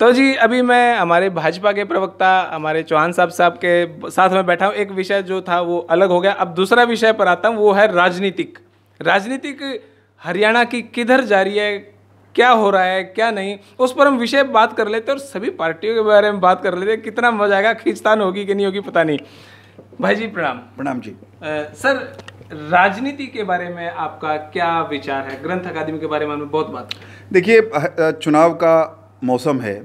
तो जी अभी मैं हमारे भाजपा के प्रवक्ता हमारे चौहान साहब साहब के साथ में बैठा हूँ एक विषय जो था वो अलग हो गया अब दूसरा विषय पर आता हूँ वो है राजनीतिक राजनीतिक हरियाणा की किधर जा रही है क्या हो रहा है क्या नहीं उस पर हम विषय बात कर लेते हैं और सभी पार्टियों के बारे में बात कर लेते हैं कितना मजा आएगा खींचतान होगी कि नहीं होगी पता नहीं भाई जी प्रणाम प्रणाम जी आ, सर राजनीति के बारे में आपका क्या विचार है ग्रंथ अकादमी के बारे में हमने बहुत बात देखिए चुनाव का मौसम है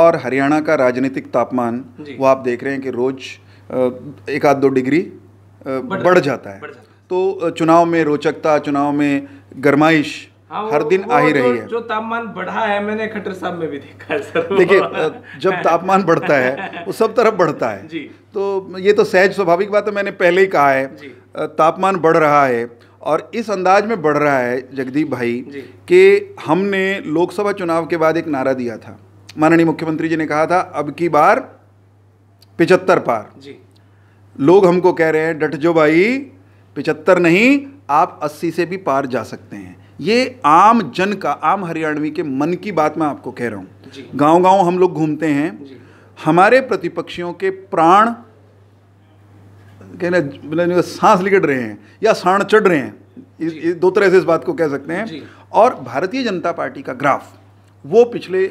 और हरियाणा का राजनीतिक तापमान वो आप देख रहे हैं कि रोज एक आध दो डिग्री बढ़, बढ़ जाता है बढ़ जाता। तो चुनाव में रोचकता चुनाव में गरमाइश हाँ, हर दिन आ ही रही है जो तापमान बढ़ा है मैंने खट्टर साहब में भी देखा है सर देखिए जब तापमान बढ़ता है वो सब तरफ बढ़ता है जी। तो ये तो सहज स्वाभाविक बात है मैंने पहले ही कहा है तापमान बढ़ रहा है और इस अंदाज में बढ़ रहा है जगदीप भाई कि हमने लोकसभा चुनाव के बाद एक नारा दिया था माननीय मुख्यमंत्री जी ने कहा था अब की बार पिचहत्तर पार जी लोग हमको कह रहे हैं डट जो भाई पिचहत्तर नहीं आप अस्सी से भी पार जा सकते हैं ये आम जन का आम हरियाणवी के मन की बात मैं आपको कह रहा हूँ गांव गांव हम लोग घूमते हैं हमारे प्रतिपक्षियों के प्राण कहने मतलब सांस लिगड़ रहे हैं या साण चढ़ रहे हैं दो तरह से इस बात को कह सकते हैं और भारतीय जनता पार्टी का ग्राफ वो पिछले आ,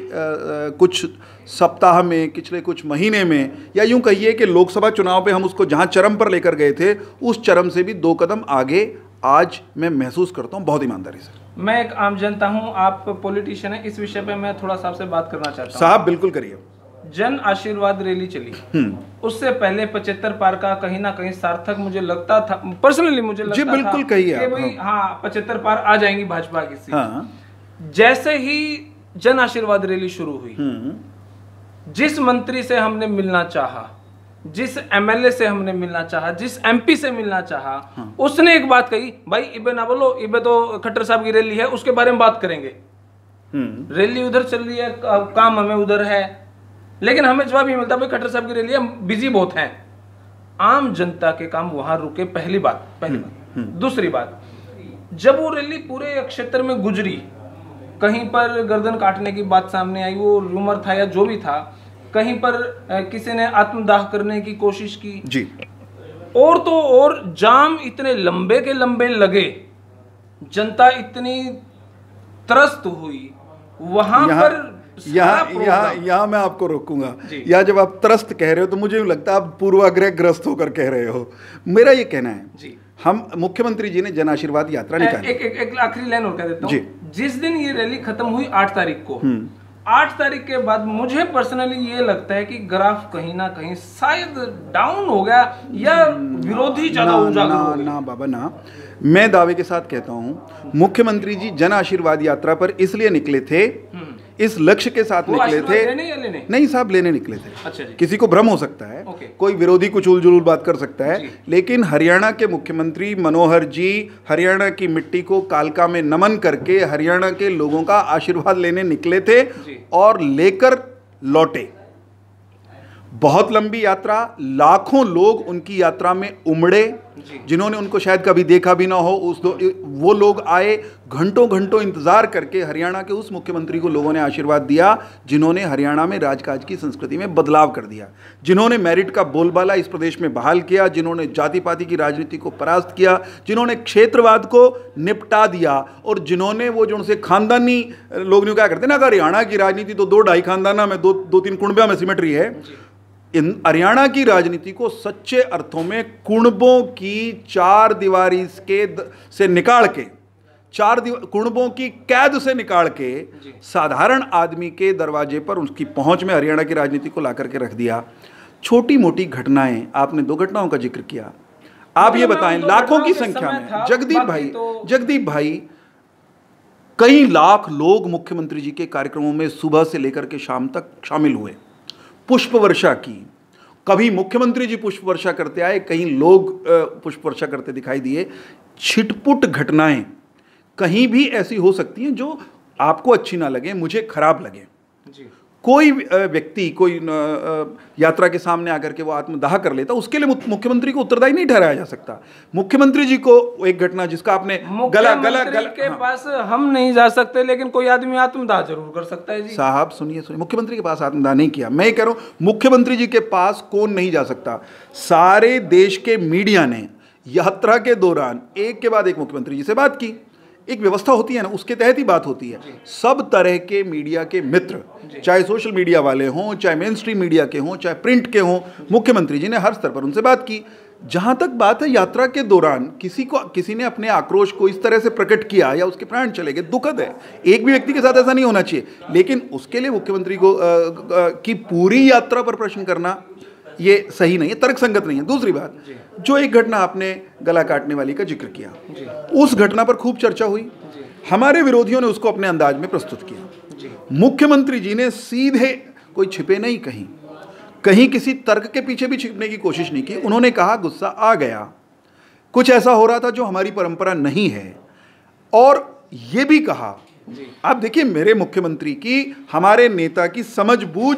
कुछ सप्ताह में पिछले कुछ महीने में या यूं कहिए कि लोकसभा चुनाव पे हम उसको जहां चरम पर लेकर गए थे उस चरम से भी दो कदम आगे आज मैं महसूस करता हूं बहुत ईमानदारी से मैं एक आम जनता हूं आप पॉलिटिशियन है इस विषय पे मैं थोड़ा सा आपसे बात करना चाहता हूं साहब बिल्कुल करिए जन आशीर्वाद रैली चली हम्म। उससे पहले पचहत्तर पार का कहीं ना कहीं सार्थक मुझे लगता था पर्सनली मुझे लगता जी बिल्कुल कही कि भाई हाँ।, हाँ पचहत्तर पार आ जाएंगी भाजपा की सीट हाँ। जैसे ही जन आशीर्वाद रैली शुरू हुई हम्म। जिस मंत्री से हमने मिलना चाहा जिस एमएलए से हमने मिलना चाहा जिस एमपी से मिलना चाहा हाँ। उसने एक बात कही भाई इबे ना बोलो इबे तो खट्टर साहब की रैली है उसके बारे में बात करेंगे हम्म। रैली उधर चल रही है काम हमें उधर है लेकिन हमें जवाब ये मिलता है खट्टर साहब की रैली हम बिजी बहुत हैं आम जनता के काम वहां रुके पहली बात पहली हम्म, बात हम्म। दूसरी बात जब वो रैली पूरे क्षेत्र में गुजरी कहीं पर गर्दन काटने की बात सामने आई वो रूमर था या जो भी था कहीं पर किसी ने आत्मदाह करने की कोशिश की जी और तो और जाम इतने लंबे के लंबे लगे जनता इतनी त्रस्त हुई वहां पर यहाँ यहाँ यहाँ मैं आपको रोकूंगा या जब आप त्रस्त कह रहे हो तो मुझे लगता है आप पूर्वाग्रह ग्रस्त होकर कह रहे हो मेरा ये कहना है जी हम मुख्यमंत्री जी ने जन आशीर्वाद यात्रा निकाली एक एक, एक आखिरी लाइन और कह देता हूँ जिस दिन ये रैली खत्म हुई आठ तारीख को हम्म। आठ तारीख के बाद मुझे पर्सनली ये लगता है कि ग्राफ कहीं ना कहीं शायद डाउन हो गया या हम्म। विरोधी ज्यादा उजागर हो गया ना बाबा ना मैं दावे के साथ कहता हूँ मुख्यमंत्री जी जन आशीर्वाद यात्रा पर इसलिए निकले थे इस लक्ष्य के साथ निकले थे लेने या लेने? नहीं साहब लेने निकले थे अच्छा जी। किसी को भ्रम हो सकता है कोई विरोधी कुछ उलझुल बात कर सकता है लेकिन हरियाणा के मुख्यमंत्री मनोहर जी हरियाणा की मिट्टी को कालका में नमन करके हरियाणा के लोगों का आशीर्वाद लेने निकले थे और लेकर लौटे बहुत लंबी यात्रा लाखों लोग उनकी यात्रा में उमड़े जिन्होंने उनको शायद कभी देखा भी ना हो उस दो, वो लोग आए घंटों घंटों इंतज़ार करके हरियाणा के उस मुख्यमंत्री को लोगों ने आशीर्वाद दिया जिन्होंने हरियाणा में राजकाज की संस्कृति में बदलाव कर दिया जिन्होंने मेरिट का बोलबाला इस प्रदेश में बहाल किया जिन्होंने जाति पाति की राजनीति को परास्त किया जिन्होंने क्षेत्रवाद को निपटा दिया और जिन्होंने वो जो उनसे खानदानी लोग क्या करते ना अगर हरियाणा की राजनीति तो दो ढाई खानदाना में दो दो तीन कुंडबिया में सिमेट्री है हरियाणा की राजनीति को सच्चे अर्थों में कुणबों की चार दीवारी के द, से निकाल के चार कुणबों की कैद से निकाल के साधारण आदमी के दरवाजे पर उसकी पहुंच में हरियाणा की राजनीति को ला करके रख दिया छोटी मोटी घटनाएं आपने दो घटनाओं का जिक्र किया आप ये बताएं लाखों की संख्या में जगदीप भाई तो... जगदीप भाई कई लाख लोग मुख्यमंत्री जी के कार्यक्रमों में सुबह से लेकर के शाम तक शामिल हुए पुष्प वर्षा की कभी मुख्यमंत्री जी पुष्प वर्षा करते आए कहीं लोग पुष्प वर्षा करते दिखाई दिए छिटपुट घटनाएं कहीं भी ऐसी हो सकती हैं जो आपको अच्छी ना लगे मुझे खराब लगे जी कोई व्यक्ति कोई यात्रा के सामने आकर के वो आत्मदाह कर लेता उसके लिए मुख्यमंत्री को उत्तरदायी नहीं ठहराया जा सकता मुख्यमंत्री जी को एक घटना जिसका आपने गला गला गला के हाँ। पास हम नहीं जा सकते लेकिन कोई आदमी आत्मदाह जरूर कर सकता है जी साहब सुनिए सुनिए मुख्यमंत्री के पास आत्मदाह नहीं किया मैं कह रहा हूँ मुख्यमंत्री जी के पास कौन नहीं जा सकता सारे देश के मीडिया ने यात्रा के दौरान एक के बाद एक मुख्यमंत्री जी से बात की एक व्यवस्था होती है ना उसके तहत ही बात होती है सब तरह के मीडिया के मित्र चाहे सोशल मीडिया वाले हों चाहे मेन स्ट्रीम मीडिया के हों चाहे प्रिंट के हों मुख्यमंत्री जी ने हर स्तर पर उनसे बात की जहाँ तक बात है यात्रा के दौरान किसी को किसी ने अपने आक्रोश को इस तरह से प्रकट किया या उसके प्राण चले गए दुखद है एक भी व्यक्ति के साथ ऐसा नहीं होना चाहिए लेकिन उसके लिए मुख्यमंत्री को आ, आ, की पूरी यात्रा पर प्रश्न करना ये सही नहीं है तर्क संगत नहीं है दूसरी बात जो एक घटना आपने गला काटने वाली का जिक्र किया उस घटना पर खूब चर्चा हुई हमारे विरोधियों ने उसको अपने अंदाज में प्रस्तुत किया मुख्यमंत्री जी ने सीधे कोई छिपे नहीं कहीं कहीं किसी तर्क के पीछे भी छिपने की कोशिश नहीं की उन्होंने कहा गुस्सा आ गया कुछ ऐसा हो रहा था जो हमारी परंपरा नहीं है और ये भी कहा आप देखिए मेरे मुख्यमंत्री की हमारे नेता की समझ बूझ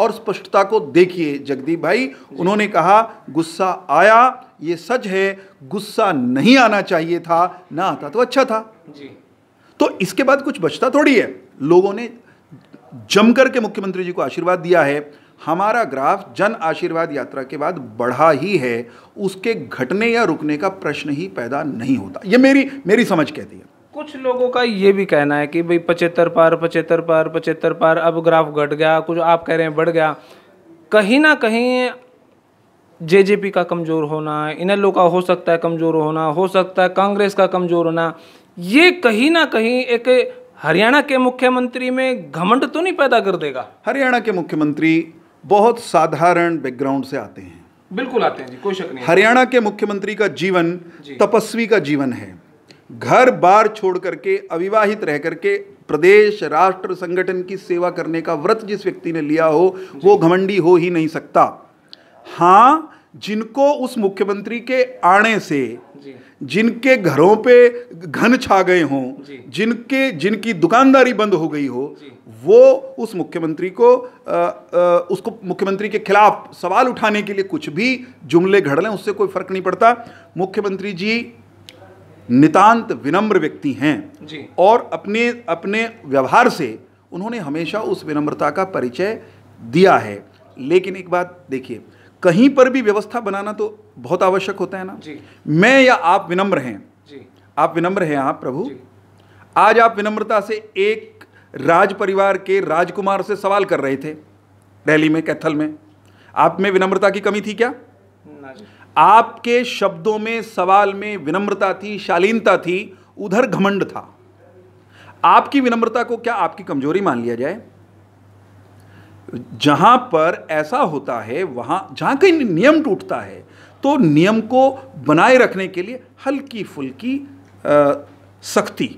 और स्पष्टता को देखिए जगदीप भाई उन्होंने कहा गुस्सा आया ये सच है गुस्सा नहीं आना चाहिए था ना आता तो अच्छा था जी तो इसके बाद कुछ बचता थोड़ी है लोगों ने जमकर के मुख्यमंत्री जी को आशीर्वाद दिया है हमारा ग्राफ जन आशीर्वाद यात्रा के बाद बढ़ा ही है उसके घटने या रुकने का प्रश्न ही पैदा नहीं होता ये मेरी मेरी समझ कहती है कुछ लोगों का ये भी कहना है कि भाई पचहत्तर पार पचहत्तर पार पचहत्तर पार अब ग्राफ घट गया कुछ आप कह रहे हैं बढ़ गया कहीं ना कहीं जेजेपी का कमज़ोर होना इन लोगों का हो सकता है कमज़ोर होना हो सकता है कांग्रेस का कमज़ोर होना ये कहीं ना कहीं एक हरियाणा के मुख्यमंत्री में घमंड तो नहीं पैदा कर देगा हरियाणा के मुख्यमंत्री बहुत साधारण बैकग्राउंड से आते हैं बिल्कुल आते हैं जी कोई शक नहीं हरियाणा के मुख्यमंत्री का जीवन जी। तपस्वी का जीवन है घर बार छोड़ करके अविवाहित रह करके प्रदेश राष्ट्र संगठन की सेवा करने का व्रत जिस व्यक्ति ने लिया हो वो घमंडी हो ही नहीं सकता हाँ जिनको उस मुख्यमंत्री के आने से जिनके घरों पे घन छा गए हों जिनके जिनकी दुकानदारी बंद हो गई हो वो उस मुख्यमंत्री को आ, आ, उसको मुख्यमंत्री के खिलाफ सवाल उठाने के लिए कुछ भी जुमले घड़ लें उससे कोई फर्क नहीं पड़ता मुख्यमंत्री जी नितांत विनम्र व्यक्ति हैं और अपने अपने व्यवहार से उन्होंने हमेशा उस विनम्रता का परिचय दिया है लेकिन एक बात देखिए कहीं पर भी व्यवस्था बनाना तो बहुत आवश्यक होता है ना जी। मैं या आप विनम्र हैं जी। आप विनम्र हैं आप प्रभु आज आप विनम्रता से एक राज परिवार के राजकुमार से सवाल कर रहे थे दिल्ली में कैथल में आप में विनम्रता की कमी थी क्या ना जी आपके शब्दों में सवाल में विनम्रता थी शालीनता थी उधर घमंड था आपकी विनम्रता को क्या आपकी कमजोरी मान लिया जाए जहां पर ऐसा होता है वहां जहां कहीं नियम टूटता है तो नियम को बनाए रखने के लिए हल्की फुल्की सख्ती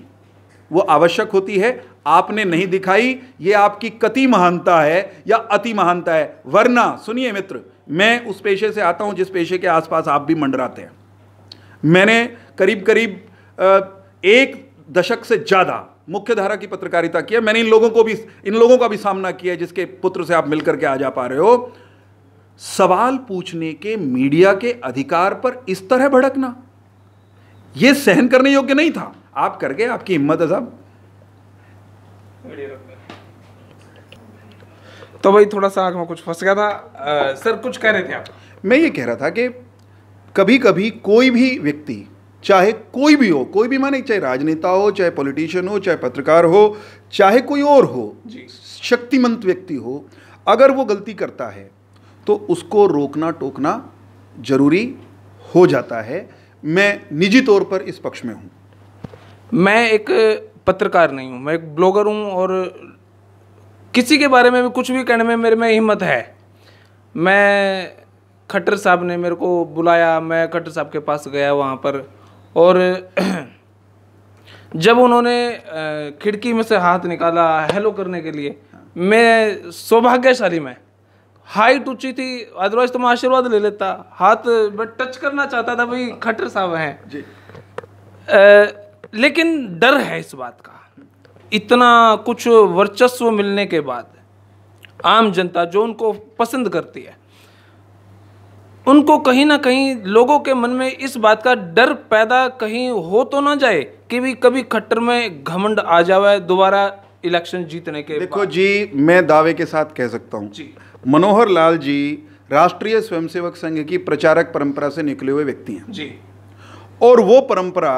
वो आवश्यक होती है आपने नहीं दिखाई ये आपकी कति महानता है या अति महानता है वरना सुनिए मित्र मैं उस पेशे से आता हूँ जिस पेशे के आसपास आप भी मंडराते हैं मैंने करीब करीब एक दशक से ज़्यादा मुख्य धारा की पत्रकारिता किया मैंने इन लोगों को भी इन लोगों का भी सामना किया जिसके पुत्र से आप मिलकर के आ जा पा रहे हो सवाल पूछने के मीडिया के अधिकार पर इस तरह भड़कना यह सहन करने योग्य नहीं था आप करके आपकी हिम्मत है साहब तो भाई थोड़ा सा आग में कुछ फंस गया था आ, सर कुछ कह रहे थे आप मैं ये कह रहा था कि कभी कभी कोई भी व्यक्ति चाहे कोई भी हो कोई भी माने चाहे राजनेता हो चाहे पॉलिटिशियन हो चाहे पत्रकार हो चाहे कोई और हो शक्तिमंत व्यक्ति हो अगर वो गलती करता है तो उसको रोकना टोकना जरूरी हो जाता है मैं निजी तौर पर इस पक्ष में हूँ मैं एक पत्रकार नहीं हूँ मैं एक ब्लॉगर हूँ और किसी के बारे में भी कुछ भी कहने में मेरे में हिम्मत है मैं खट्टर साहब ने मेरे को बुलाया मैं खट्टर साहब के पास गया वहाँ पर और जब उन्होंने खिड़की में से हाथ निकाला हेलो करने के लिए मैं सौभाग्यशाली मैं हाइट ऊंची थी अदरवाइज तो मैं आशीर्वाद ले लेता हाथ मैं टच करना चाहता था भाई खट्टर साहब हैं जी आ, लेकिन डर है इस बात का इतना कुछ वर्चस्व मिलने के बाद आम जनता जो उनको पसंद करती है उनको कहीं ना कहीं लोगों के मन में इस बात का डर पैदा कहीं हो तो ना जाए कि भी कभी खट्टर में घमंड आ जावा दोबारा इलेक्शन जीतने के देखो जी मैं दावे के साथ कह सकता हूँ मनोहर लाल जी राष्ट्रीय स्वयंसेवक संघ की प्रचारक परंपरा से निकले हुए व्यक्ति हैं जी और वो परंपरा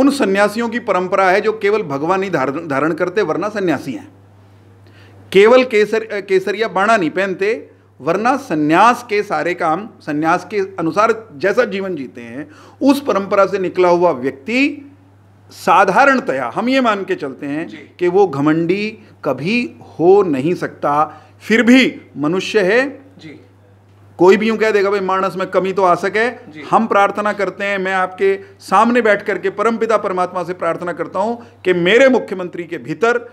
उन सन्यासियों की परंपरा है जो केवल भगवान ही धारण करते वरना सन्यासी हैं केवल केसर केसरिया बाणा नहीं पहनते वरना सन्यास के सारे काम सन्यास के अनुसार जैसा जीवन जीते हैं उस परंपरा से निकला हुआ व्यक्ति साधारणतया हम ये मान के चलते हैं कि वो घमंडी कभी हो नहीं सकता फिर भी मनुष्य है कोई भी यूं कह देगा भाई मानस में कमी तो आ सके हम प्रार्थना करते हैं मैं आपके सामने बैठ करके परमपिता परमात्मा से प्रार्थना करता हूं कि मेरे मुख्यमंत्री के भीतर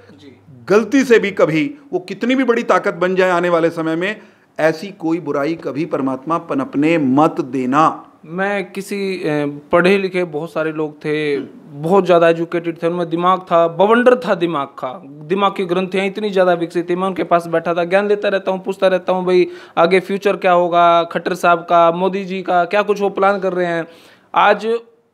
गलती से भी कभी वो कितनी भी बड़ी ताकत बन जाए आने वाले समय में ऐसी कोई बुराई कभी परमात्मा पनपने मत देना मैं किसी पढ़े लिखे बहुत सारे लोग थे बहुत ज़्यादा एजुकेटेड थे उनमें दिमाग था बवंडर था दिमाग का दिमाग की ग्रंथियाँ इतनी ज़्यादा विकसित थी मैं उनके पास बैठा था ज्ञान लेता रहता हूँ पूछता रहता हूँ भाई आगे फ्यूचर क्या होगा खट्टर साहब का मोदी जी का क्या कुछ वो प्लान कर रहे हैं आज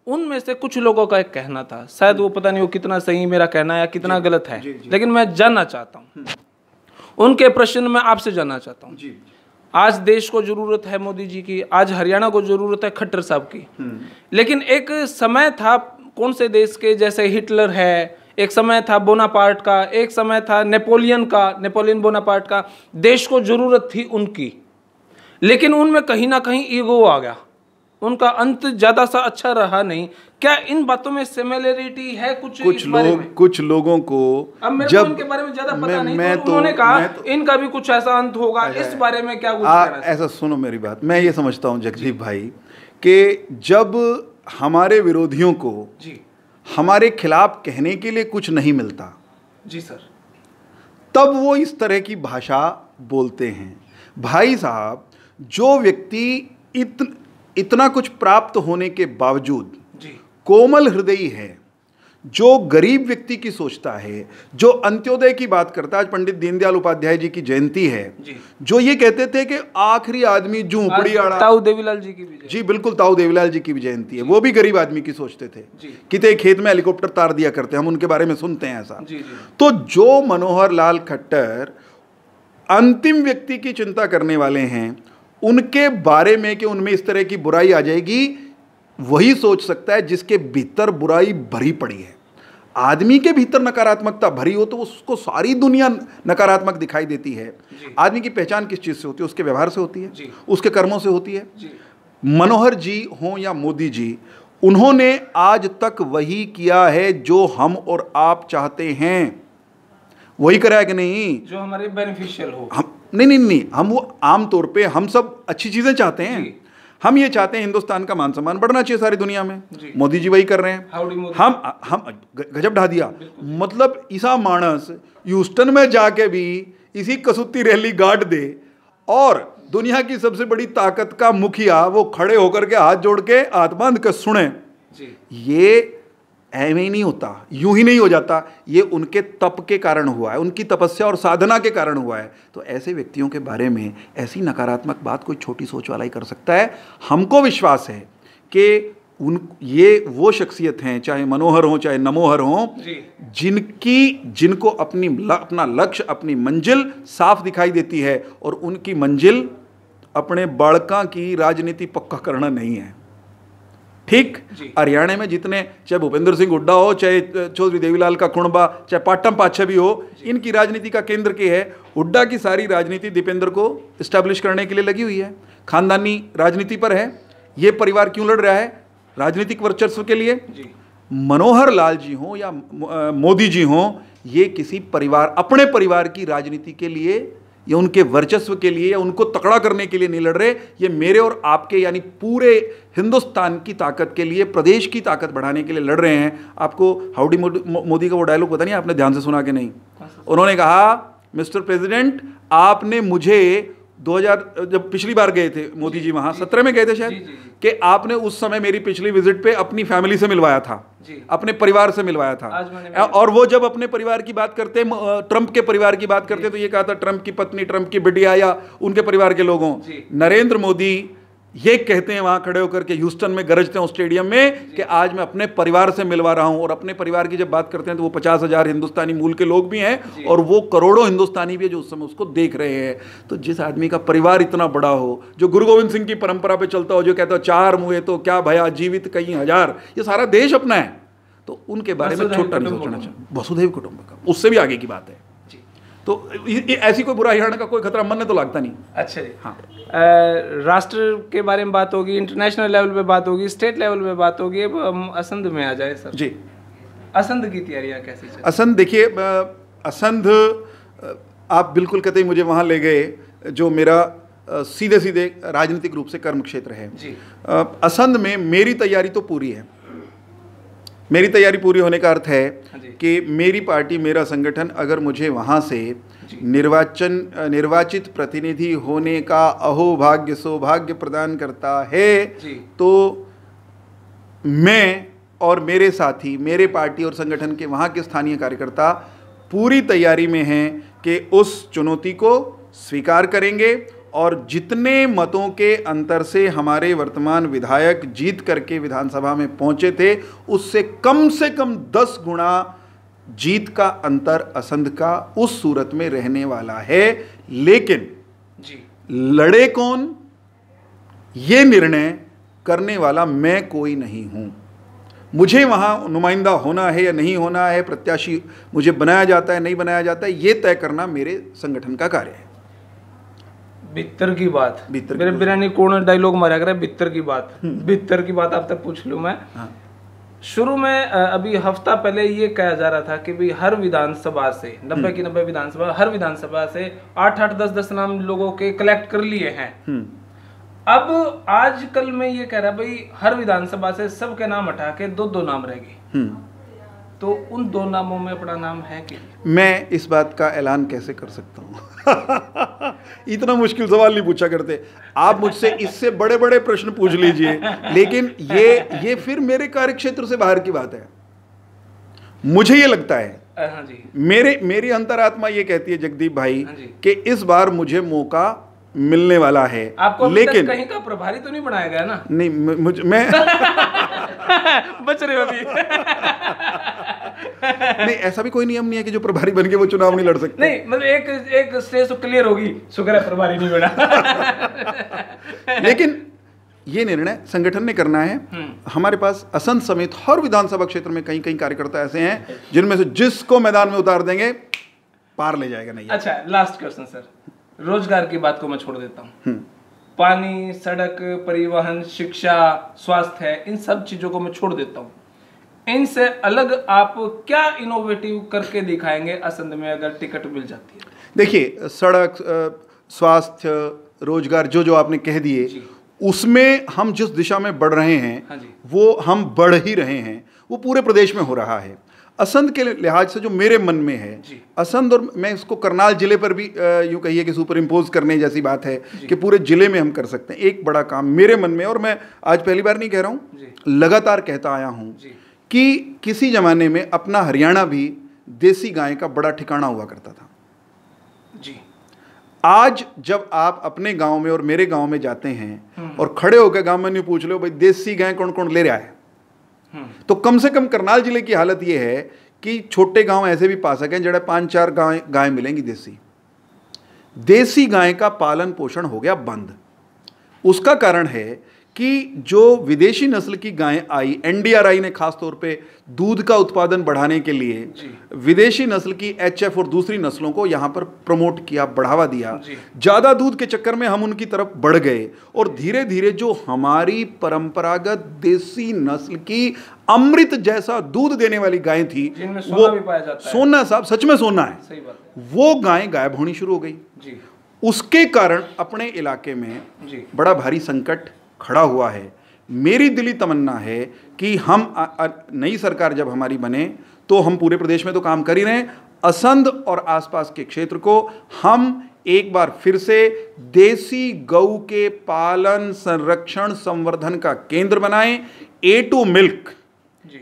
उनमें से कुछ लोगों का एक कहना था शायद वो पता नहीं वो कितना सही मेरा कहना या कितना गलत है लेकिन मैं जानना चाहता हूँ हम्म। उनके प्रश्न में आपसे जानना चाहता हूँ आज देश को जरूरत है मोदी जी की आज हरियाणा को जरूरत है खट्टर साहब की हम्म। लेकिन एक समय था कौन से देश के जैसे हिटलर है एक समय था बोनापार्ट का एक समय था नेपोलियन का नेपोलियन बोनापार्ट का देश को जरूरत थी उनकी लेकिन उनमें कहीं ना कहीं ईगो आ गया उनका अंत ज़्यादा सा अच्छा रहा नहीं क्या इन बातों में सिमिलरिटी है कुछ कुछ लोग कुछ लोगों को अब मेरे जब को उनके बारे में ज्यादा पता मैं, नहीं मैं तो, तो- उन्होंने कहा तो, इनका भी कुछ ऐसा अंत होगा इस बारे में क्या कुछ आ, ऐसा सुनो मेरी बात मैं ये समझता हूँ जगजीत भाई कि जब हमारे विरोधियों को जी हमारे खिलाफ कहने के लिए कुछ नहीं मिलता जी सर तब वो इस तरह की भाषा बोलते हैं भाई साहब जो व्यक्ति इतन, इतना कुछ प्राप्त होने के बावजूद कोमल हृदयी है जो गरीब व्यक्ति की सोचता है जो अंत्योदय की बात करता है आज पंडित दीनदयाल उपाध्याय जी की जयंती है जो ये कहते थे कि आखिरी आदमी झूपड़ी आड़ा ताऊ देवीलाल जी की भी जी बिल्कुल ताऊ देवीलाल जी की भी जयंती है वो भी गरीब आदमी की सोचते थे कितने खेत में हेलीकॉप्टर तार दिया करते हम उनके बारे में सुनते हैं ऐसा तो जो मनोहर लाल खट्टर अंतिम व्यक्ति की चिंता करने वाले हैं उनके बारे में कि उनमें इस तरह की बुराई आ जाएगी वही सोच सकता है जिसके भीतर बुराई भरी पड़ी है आदमी के भीतर नकारात्मकता भरी हो तो उसको सारी दुनिया नकारात्मक दिखाई देती है आदमी की पहचान किस चीज़ से होती है उसके व्यवहार से होती है उसके कर्मों से होती है मनोहर जी हो या मोदी जी उन्होंने आज तक वही किया है जो हम और आप चाहते हैं वही करा है कि नहीं जो हमारे बेनिफिशियल हो हम नहीं नहीं नहीं हम वो आम तौर पे हम सब अच्छी चीज़ें चाहते हैं हम ये चाहते हैं हिंदुस्तान का मान सम्मान बढ़ना चाहिए सारी दुनिया में मोदी जी वही कर रहे हैं हम हम गजब ढा दिया मतलब ईसा मानस यूस्टन में जाके भी इसी कसूती रैली गार्ड दे और दुनिया की सबसे बड़ी ताकत का मुखिया वो खड़े होकर के हाथ जोड़ के हाथ बांध कर सुने ये ऐਵੇਂ ही नहीं होता यूं ही नहीं हो जाता ये उनके तप के कारण हुआ है उनकी तपस्या और साधना के कारण हुआ है तो ऐसे व्यक्तियों के बारे में ऐसी नकारात्मक बात कोई छोटी सोच वाला ही कर सकता है हमको विश्वास है कि उन ये वो शख्सियत हैं चाहे मनोहर हों चाहे नमोहर हों जिनकी जिनको अपनी अपना लक्ष्य अपनी मंजिल साफ दिखाई देती है और उनकी मंजिल अपने बड़का की राजनीति पक्का करना नहीं है ठीक हरियाणा में जितने चाहे भूपेंद्र सिंह हुड्डा हो चाहे चौधरी देवीलाल का कुणबा चाहे पाटम पाछा भी हो इनकी राजनीति का केंद्र के है हुड्डा की सारी राजनीति दीपेंद्र को इस्टेब्लिश करने के लिए लगी हुई है खानदानी राजनीति पर है ये परिवार क्यों लड़ रहा है राजनीतिक वर्चस्व के लिए मनोहर लाल जी हों या मोदी जी हों ये किसी परिवार अपने परिवार की राजनीति के लिए ये उनके वर्चस्व के लिए या उनको तकड़ा करने के लिए नहीं लड़ रहे ये मेरे और आपके यानी पूरे हिंदुस्तान की ताकत के लिए प्रदेश की ताकत बढ़ाने के लिए लड़ रहे हैं आपको हाउडी मोदी का वो डायलॉग पता नहीं आपने ध्यान से सुना कि नहीं उन्होंने कहा मिस्टर प्रेसिडेंट आपने मुझे 2000 जब पिछली बार गए थे मोदी जी, जी वहाँ सत्रह में गए थे शायद कि आपने उस समय मेरी पिछली विजिट पे अपनी फैमिली से मिलवाया था अपने परिवार से मिलवाया था और वो जब अपने परिवार की बात करते ट्रंप के परिवार की बात करते तो ये कहा था ट्रंप की पत्नी ट्रंप की बिटिया या उनके परिवार के लोगों नरेंद्र मोदी ये कहते हैं वहाँ खड़े होकर के ह्यूस्टन में गरजते हैं स्टेडियम में कि आज मैं अपने परिवार से मिलवा रहा हूँ और अपने परिवार की जब बात करते हैं तो वो पचास हज़ार हिंदुस्तानी मूल के लोग भी हैं और वो करोड़ों हिंदुस्तानी भी है जो उस समय उसको देख रहे हैं तो जिस आदमी का परिवार इतना बड़ा हो जो गुरु गोविंद सिंह की परंपरा पर चलता हो जो कहता हो चार मुहे तो क्या भया जीवित कई हज़ार ये सारा देश अपना है तो उनके बारे में छोटा नहीं सोचना चाहिए कुटुंब का उससे भी आगे की बात है तो ऐसी कोई बुरा हिरण का कोई खतरा मन में तो लगता नहीं अच्छा जी हाँ राष्ट्र के बारे में बात होगी इंटरनेशनल लेवल पे बात होगी स्टेट लेवल पे बात होगी अब हम असंध में आ जाए सर जी असंध की तैयारियाँ कैसी असंध देखिए असंध आप बिल्कुल कहते ही मुझे वहाँ ले गए जो मेरा सीधे सीधे राजनीतिक रूप से कर्म क्षेत्र है जी असंध में मेरी तैयारी तो पूरी है मेरी तैयारी पूरी होने का अर्थ है हाँ कि मेरी पार्टी मेरा संगठन अगर मुझे वहाँ से निर्वाचन निर्वाचित प्रतिनिधि होने का अहोभाग्य सौभाग्य प्रदान करता है तो मैं और मेरे साथी मेरे पार्टी और संगठन के वहाँ के स्थानीय कार्यकर्ता पूरी तैयारी में हैं कि उस चुनौती को स्वीकार करेंगे और जितने मतों के अंतर से हमारे वर्तमान विधायक जीत करके विधानसभा में पहुंचे थे उससे कम से कम दस गुणा जीत का अंतर असंध का उस सूरत में रहने वाला है लेकिन जी लड़े कौन ये निर्णय करने वाला मैं कोई नहीं हूं मुझे वहाँ नुमाइंदा होना है या नहीं होना है प्रत्याशी मुझे बनाया जाता है नहीं बनाया जाता है ये तय करना मेरे संगठन का कार्य है भीतर की बात भीतर मेरे बिरयानी कोण डायलॉग मारा कर भीतर की बात भीतर हम्म। की बात आप तक पूछ लू मैं हाँ। शुरू में अभी हफ्ता पहले ये कहा जा रहा था कि भाई हर विधानसभा से नब्बे हम्म। की नब्बे विधानसभा हर विधानसभा से आठ आठ दस दस नाम लोगों के कलेक्ट कर लिए हैं हम्म। अब आजकल मैं ये कह रहा भाई हर विधानसभा से सबके नाम हटा के दो दो नाम रह गए तो उन दो नामों में अपना नाम है कि मैं इस बात का ऐलान कैसे कर सकता हूँ इतना मुश्किल सवाल नहीं पूछा करते आप मुझसे इससे बड़े बड़े प्रश्न पूछ लीजिए लेकिन ये ये फिर मेरे कार्य क्षेत्र से बाहर की बात है मुझे ये लगता है हाँ जी मेरे मेरी अंतरात्मा ये कहती है जगदीप भाई हाँ कि इस बार मुझे मौका मिलने वाला है आपको लेकिन कहीं का प्रभारी तो नहीं बनाया गया ना नहीं मुझ मैं बच रहे अभी नहीं ऐसा भी कोई नियम नहीं है कि जो प्रभारी बन के वो चुनाव नहीं लड़ सकते नहीं मतलब एक एक स्टेज तो क्लियर होगी शुक्र है प्रभारी नहीं बना लेकिन ये निर्णय संगठन ने करना है हम्म। हमारे पास असंत समेत हर विधानसभा क्षेत्र में कई कई कार्यकर्ता ऐसे हैं जिनमें से जिसको मैदान में उतार देंगे पार ले जाएगा नहीं अच्छा लास्ट क्वेश्चन सर रोजगार की बात को मैं छोड़ देता हूँ हम्म। पानी सड़क परिवहन शिक्षा स्वास्थ्य इन सब चीज़ों को मैं छोड़ देता हूँ इनसे अलग आप क्या इनोवेटिव करके दिखाएंगे असंध में अगर टिकट मिल जाती है देखिए सड़क स्वास्थ्य रोजगार जो जो आपने कह दिए उसमें हम जिस दिशा में बढ़ रहे हैं हाँ वो हम बढ़ ही रहे हैं वो पूरे प्रदेश में हो रहा है असंध के लिहाज से जो मेरे मन में है असंध और मैं इसको करनाल ज़िले पर भी यूँ कहिए कि सुपर इम्पोज करने जैसी बात है कि पूरे ज़िले में हम कर सकते हैं एक बड़ा काम मेरे मन में और मैं आज पहली बार नहीं कह रहा हूँ लगातार कहता आया हूँ कि किसी ज़माने में अपना हरियाणा भी देसी गाय का बड़ा ठिकाना हुआ करता था जी आज जब आप अपने गांव में और मेरे गांव में जाते हैं हम्म। और खड़े होकर गांव में नहीं पूछ लो भाई देसी गाय कौन कौन ले रहा है तो कम से कम करनाल जिले की हालत ये है कि छोटे गांव ऐसे भी पा सकें जड़े पाँच चार गाय गाय मिलेंगी देसी देसी गाय का पालन पोषण हो गया बंद उसका कारण है कि जो विदेशी नस्ल की गायें आई एनडीआरआई ने खासतौर पे दूध का उत्पादन बढ़ाने के लिए विदेशी नस्ल की एचएफ और दूसरी नस्लों को यहाँ पर प्रमोट किया बढ़ावा दिया ज़्यादा दूध के चक्कर में हम उनकी तरफ बढ़ गए और धीरे धीरे जो हमारी परंपरागत देसी नस्ल की अमृत जैसा दूध देने वाली गायें थी वो सोना साहब सच में सोना है वो गायें गायब होनी शुरू हो गई उसके कारण अपने इलाके में बड़ा भारी संकट खड़ा हुआ है मेरी दिली तमन्ना है कि हम नई सरकार जब हमारी बने तो हम पूरे प्रदेश में तो काम कर ही रहे असंध और आसपास के क्षेत्र को हम एक बार फिर से देसी गऊ के पालन संरक्षण संवर्धन का केंद्र बनाएं A two milk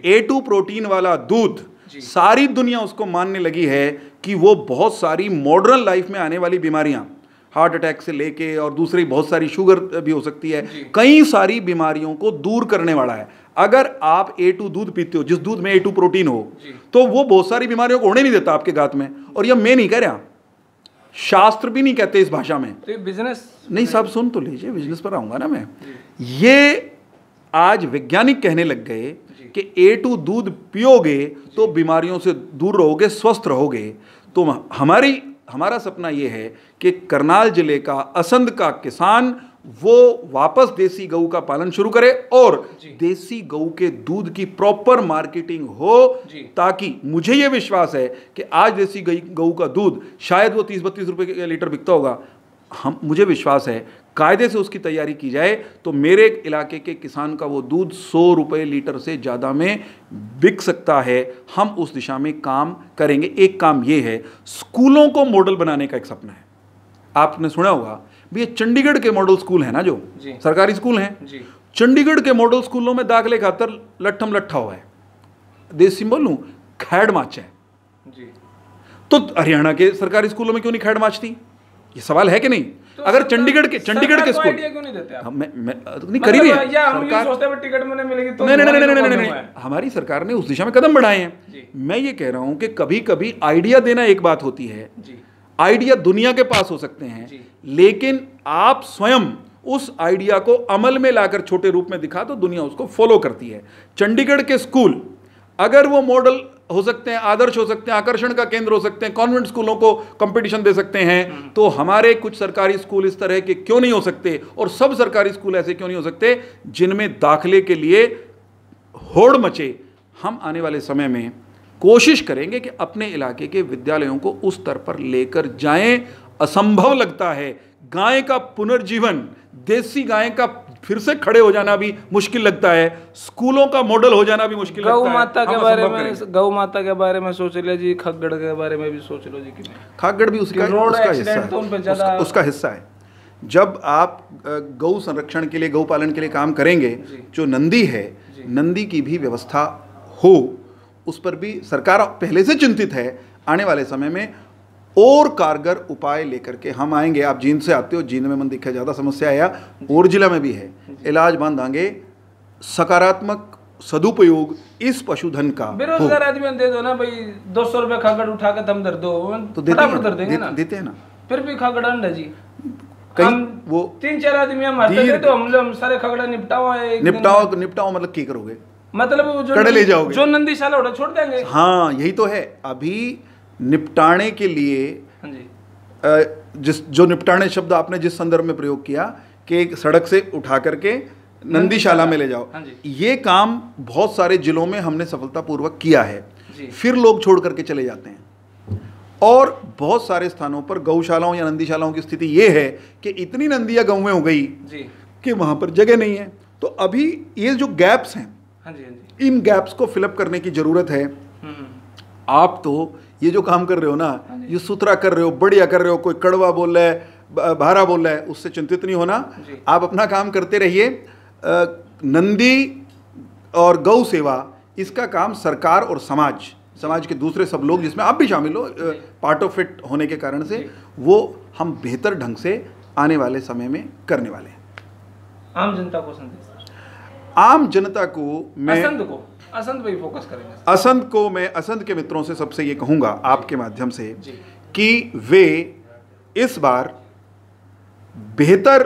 A two protein वाला दूध सारी दुनिया उसको मानने लगी है कि वो बहुत सारी मॉडर्न लाइफ में आने वाली बीमारियां हार्ट अटैक से लेके और दूसरी बहुत सारी शुगर भी हो सकती है कई सारी बीमारियों को दूर करने वाला है अगर आप ए टू दूध पीते हो जिस दूध में ए टू प्रोटीन हो तो वो बहुत सारी बीमारियों को होने नहीं देता आपके घात में और यह मैं नहीं कह रहा शास्त्र भी नहीं कहते इस भाषा में तो बिजनेस नहीं साहब सुन तो लीजिए बिजनेस पर आऊंगा ना मैं ये आज वैज्ञानिक कहने लग गए कि ए टू दूध पियोगे तो बीमारियों से दूर रहोगे स्वस्थ रहोगे तो हमारी हमारा सपना ये है कि करनाल जिले का असंध का किसान वो वापस देसी गऊ का पालन शुरू करे और देसी गऊ के दूध की प्रॉपर मार्केटिंग हो ताकि मुझे ये विश्वास है कि आज देसी गऊ का दूध शायद वो तीस बत्तीस रुपए लीटर बिकता होगा हम मुझे विश्वास है कायदे से उसकी तैयारी की जाए तो मेरे इलाके के किसान का वो दूध सौ रुपये लीटर से ज़्यादा में बिक सकता है हम उस दिशा में काम करेंगे एक काम ये है स्कूलों को मॉडल बनाने का एक सपना है आपने सुना होगा भैया चंडीगढ़ के मॉडल स्कूल है ना जो सरकारी स्कूल हैं चंडीगढ़ के मॉडल स्कूलों में दाखिले खातर लट्ठम लट्ठा हुआ है देसी बोलूँ खैड माचा है तो हरियाणा के सरकारी स्कूलों में क्यों नहीं खैड माचती ये सवाल है कि नहीं तो अगर चंडीगढ़ के चंडीगढ़ के स्कूल हाँ, मैं, मैं, तो नहीं करी मतलब तो तो हमारी सरकार ने उस दिशा में कदम बढ़ाए हैं मैं ये कह रहा हूं कि कभी कभी आइडिया देना एक बात होती है आइडिया दुनिया के पास हो सकते हैं लेकिन आप स्वयं उस आइडिया को अमल में लाकर छोटे रूप में दिखा तो दुनिया उसको फॉलो करती है चंडीगढ़ के स्कूल अगर वो मॉडल हो सकते हैं आदर्श हो सकते हैं आकर्षण का केंद्र हो सकते हैं कॉन्वेंट स्कूलों को कंपटीशन दे सकते हैं हम्म। तो हमारे कुछ सरकारी स्कूल इस तरह के क्यों नहीं हो सकते और सब सरकारी स्कूल ऐसे क्यों नहीं हो सकते जिनमें दाखिले के लिए होड़ मचे हम आने वाले समय में कोशिश करेंगे कि अपने इलाके के विद्यालयों को उस स्तर पर लेकर जाएं असंभव लगता है गाय का पुनर्जीवन देसी गाय का फिर से खड़े हो जाना भी मुश्किल लगता है स्कूलों का मॉडल हो जाना भी मुश्किल गौ माता के बारे में गौ माता के बारे में सोच लिया जी खगड़ के बारे में भी सोच लो जी कि खगड़ भी उसका उसका हिस्सा तो है तो उसका, उसका हिस्सा है जब आप गौ संरक्षण के लिए गौ पालन के लिए काम करेंगे जो नंदी है नंदी की भी व्यवस्था हो उस पर भी सरकार पहले से चिंतित है आने वाले समय में और कारगर उपाय लेकर के हम आएंगे आप जींद से आते हो जींद में मन दिखा ज़्यादा समस्या आया और जिला में भी है इलाज बंद आगे सकारात्मक सदुपयोग इस पशुधन का बेरोजगार आदमी दे दो ना भाई दो सौ रुपए खाकर उठा कर दम दर दो तो देते हैं, दे, देंगे दे, ना देते हैं ना फिर भी खाकर अंडा जी कहीं वो तीन चार आदमी हम दे तो हम लोग सारे खगड़ा निपटाओ निपटाओ निपटाओ मतलब की करोगे मतलब जो ले जाओगे जो नंदी छोड़ देंगे हाँ यही तो है अभी निपटाने के लिए हाँ जिस जो निपटाने शब्द आपने जिस संदर्भ में प्रयोग किया कि एक सड़क से उठा करके नंदीशाला में ले जाओ हाँ ये काम बहुत सारे जिलों में हमने सफलतापूर्वक किया है फिर लोग छोड़ करके चले जाते हैं और बहुत सारे स्थानों पर गौशालाओं या नंदीशालाओं की स्थिति ये है कि इतनी नंदियाँ में हो गई कि वहाँ पर जगह नहीं है तो अभी ये जो गैप्स हैं हाँ इन गैप्स को फिलअप करने की ज़रूरत है हम्म। आप तो ये जो काम कर रहे हो ना हाँ ये सुथरा कर रहे हो बढ़िया कर रहे हो कोई कड़वा बोल रहा है भारा बोल रहा है उससे चिंतित नहीं होना आप अपना काम करते रहिए नंदी और गौ सेवा इसका काम सरकार और समाज समाज के दूसरे सब लोग जिसमें आप भी शामिल हो पार्ट ऑफ इट होने के कारण से वो हम बेहतर ढंग से आने वाले समय में करने वाले हैं आम जनता को संदेश आम जनता को मैं को असंत पे फोकस करेंगे असंत को मैं असंत के मित्रों से सबसे ये कहूँगा आपके माध्यम से कि वे इस बार बेहतर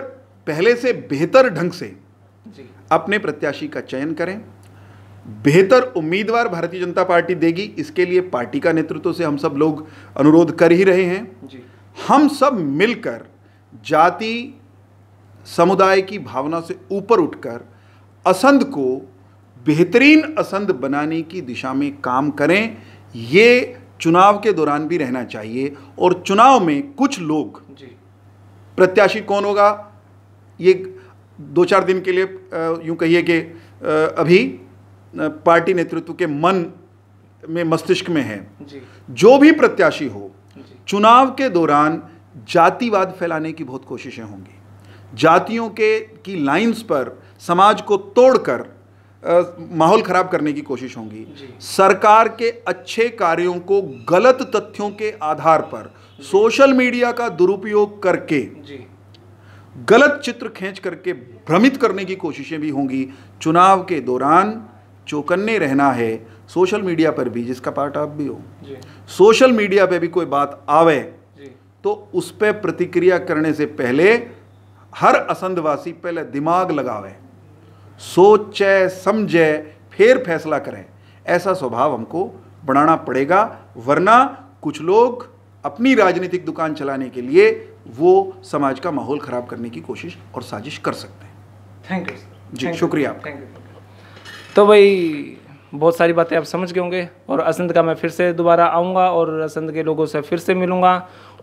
पहले से बेहतर ढंग से अपने प्रत्याशी का चयन करें बेहतर उम्मीदवार भारतीय जनता पार्टी देगी इसके लिए पार्टी का नेतृत्व से हम सब लोग अनुरोध कर ही रहे हैं हम सब मिलकर जाति समुदाय की भावना से ऊपर उठकर असंध को बेहतरीन असंध बनाने की दिशा में काम करें ये चुनाव के दौरान भी रहना चाहिए और चुनाव में कुछ लोग प्रत्याशी कौन होगा ये दो चार दिन के लिए यूं कहिए कि अभी पार्टी नेतृत्व के मन में मस्तिष्क में है जो भी प्रत्याशी हो चुनाव के दौरान जातिवाद फैलाने की बहुत कोशिशें होंगी जातियों के की लाइंस पर समाज को तोड़कर माहौल खराब करने की कोशिश होंगी सरकार के अच्छे कार्यों को गलत तथ्यों के आधार पर सोशल मीडिया का दुरुपयोग करके गलत चित्र खींच करके भ्रमित करने की कोशिशें भी होंगी चुनाव के दौरान चौकन्ने रहना है सोशल मीडिया पर भी जिसका पार्ट आप भी हो सोशल मीडिया पे भी कोई बात आवे तो उस पर प्रतिक्रिया करने से पहले हर असंधवासी पहले दिमाग लगावे सोचे समझे फिर फैसला करें ऐसा स्वभाव हमको बनाना पड़ेगा वरना कुछ लोग अपनी राजनीतिक दुकान चलाने के लिए वो समाज का माहौल खराब करने की कोशिश और साजिश कर सकते हैं थैंक यू जी शुक्रिया आपका तो भाई बहुत सारी बातें आप समझ गए होंगे और असंत का मैं फिर से दोबारा आऊँगा और असंत के लोगों से फिर से मिलूँगा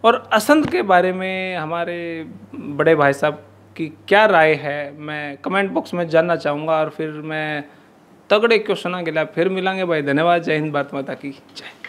और असंत के बारे में हमारे बड़े भाई साहब कि क्या राय है मैं कमेंट बॉक्स में जानना चाहूँगा और फिर मैं तगड़े क्वेश्चन के लिए फिर मिलेंगे भाई धन्यवाद जय हिंद भारत माता की जय